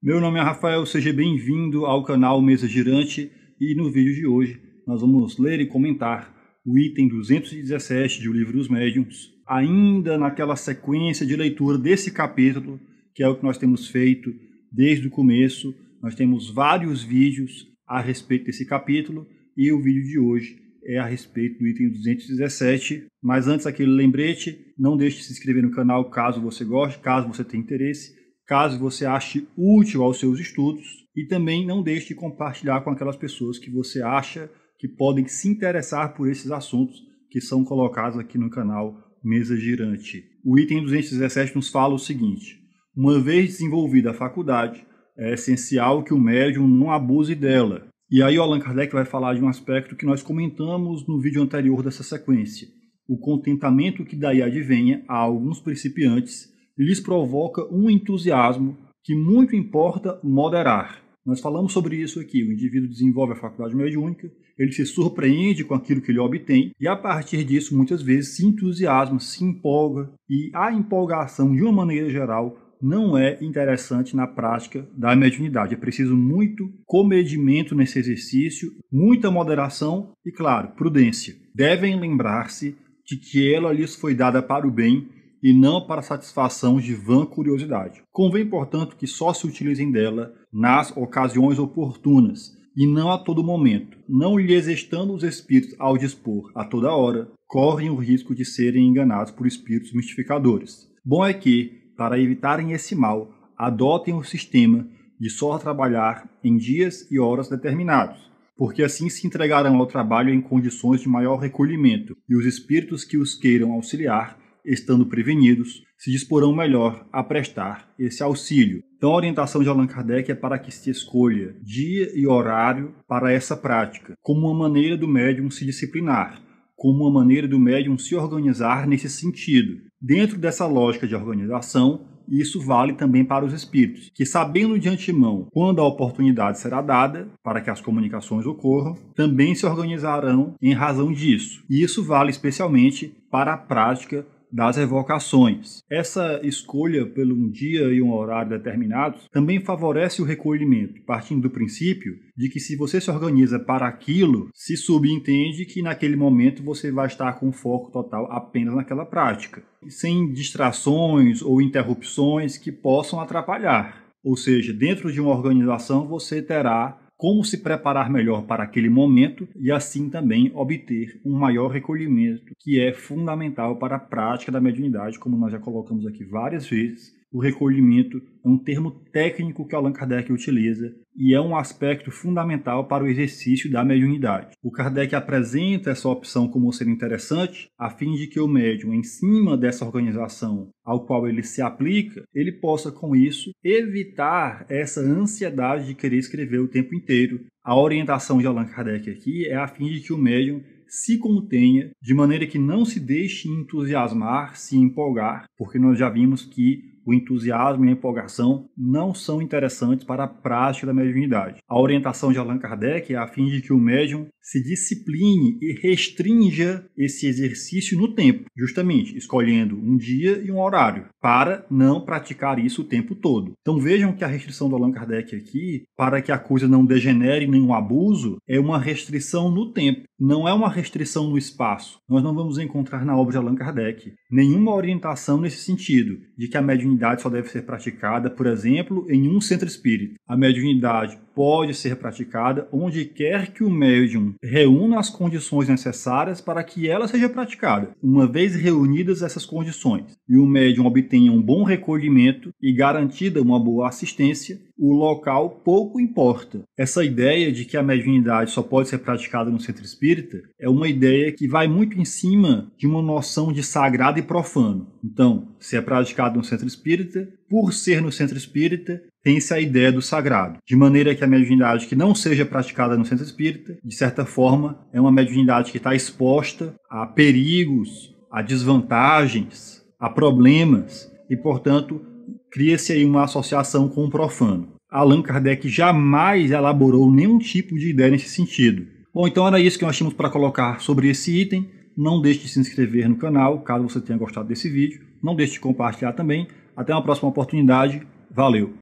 Meu nome é Rafael, seja bem-vindo ao canal Mesa Girante e no vídeo de hoje nós vamos ler e comentar o item 217 de O Livro dos Médiuns, ainda naquela sequência de leitura desse capítulo, que é o que nós temos feito desde o começo. Nós temos vários vídeos a respeito desse capítulo e o vídeo de hoje é a respeito do item 217. Mas antes aquele lembrete, não deixe de se inscrever no canal caso você goste, caso você tenha interesse caso você ache útil aos seus estudos e também não deixe de compartilhar com aquelas pessoas que você acha que podem se interessar por esses assuntos que são colocados aqui no canal Mesa Girante. O item 217 nos fala o seguinte: uma vez desenvolvida a faculdade, é essencial que o médium não abuse dela. E aí o Allan Kardec vai falar de um aspecto que nós comentamos no vídeo anterior dessa sequência, o contentamento que daí advenha a alguns principiantes lhes provoca um entusiasmo que muito importa moderar. Nós falamos sobre isso aqui. O indivíduo desenvolve a faculdade mediúnica, ele se surpreende com aquilo que ele obtém e, a partir disso, muitas vezes se entusiasma, se empolga. E a empolgação, de uma maneira geral, não é interessante na prática da mediunidade. É preciso muito comedimento nesse exercício, muita moderação e, claro, prudência. Devem lembrar-se de que ela lhes foi dada para o bem e não para satisfação de vã curiosidade. Convém, portanto, que só se utilizem dela nas ocasiões oportunas e não a todo momento, não lhes estando os espíritos ao dispor a toda hora, correm o risco de serem enganados por espíritos mistificadores. Bom é que, para evitarem esse mal, adotem o sistema de só trabalhar em dias e horas determinados, porque assim se entregarão ao trabalho em condições de maior recolhimento, e os espíritos que os queiram auxiliar estando prevenidos, se disporão melhor a prestar esse auxílio. Então, a orientação de Allan Kardec é para que se escolha dia e horário para essa prática, como uma maneira do médium se disciplinar, como uma maneira do médium se organizar nesse sentido. Dentro dessa lógica de organização, isso vale também para os espíritos, que sabendo de antemão quando a oportunidade será dada para que as comunicações ocorram, também se organizarão em razão disso. E isso vale especialmente para a prática das revocações. Essa escolha pelo um dia e um horário determinados também favorece o recolhimento, partindo do princípio de que se você se organiza para aquilo, se subentende que naquele momento você vai estar com foco total apenas naquela prática, sem distrações ou interrupções que possam atrapalhar. Ou seja, dentro de uma organização você terá como se preparar melhor para aquele momento e assim também obter um maior recolhimento, que é fundamental para a prática da mediunidade, como nós já colocamos aqui várias vezes, o recolhimento é um termo técnico que Allan Kardec utiliza e é um aspecto fundamental para o exercício da mediunidade. O Kardec apresenta essa opção como sendo interessante, a fim de que o médium, em cima dessa organização ao qual ele se aplica, ele possa, com isso, evitar essa ansiedade de querer escrever o tempo inteiro. A orientação de Allan Kardec aqui é a fim de que o médium se contenha, de maneira que não se deixe entusiasmar, se empolgar, porque nós já vimos que o entusiasmo e a empolgação não são interessantes para a prática da mediunidade. A orientação de Allan Kardec é a fim de que o médium se discipline e restrinja esse exercício no tempo, justamente escolhendo um dia e um horário, para não praticar isso o tempo todo. Então vejam que a restrição do Allan Kardec aqui, para que a coisa não degenere nenhum abuso, é uma restrição no tempo, não é uma restrição no espaço. Nós não vamos encontrar na obra de Allan Kardec nenhuma orientação nesse sentido, de que a mediunidade só deve ser praticada, por exemplo, em um centro espírita. A mediunidade pode ser praticada onde quer que o médium reúna as condições necessárias para que ela seja praticada, uma vez reunidas essas condições, e o médium obtenha um bom recolhimento e garantida uma boa assistência, o local pouco importa. Essa ideia de que a mediunidade só pode ser praticada no centro espírita é uma ideia que vai muito em cima de uma noção de sagrado e profano. Então, se é praticado no centro espírita, por ser no centro espírita, tem-se a ideia do sagrado, de maneira que a mediunidade que não seja praticada no centro espírita, de certa forma, é uma mediunidade que está exposta a perigos, a desvantagens, a problemas, e, portanto, cria-se aí uma associação com o profano. Allan Kardec jamais elaborou nenhum tipo de ideia nesse sentido. Bom, então era isso que nós tínhamos para colocar sobre esse item. Não deixe de se inscrever no canal, caso você tenha gostado desse vídeo. Não deixe de compartilhar também. Até uma próxima oportunidade. Valeu!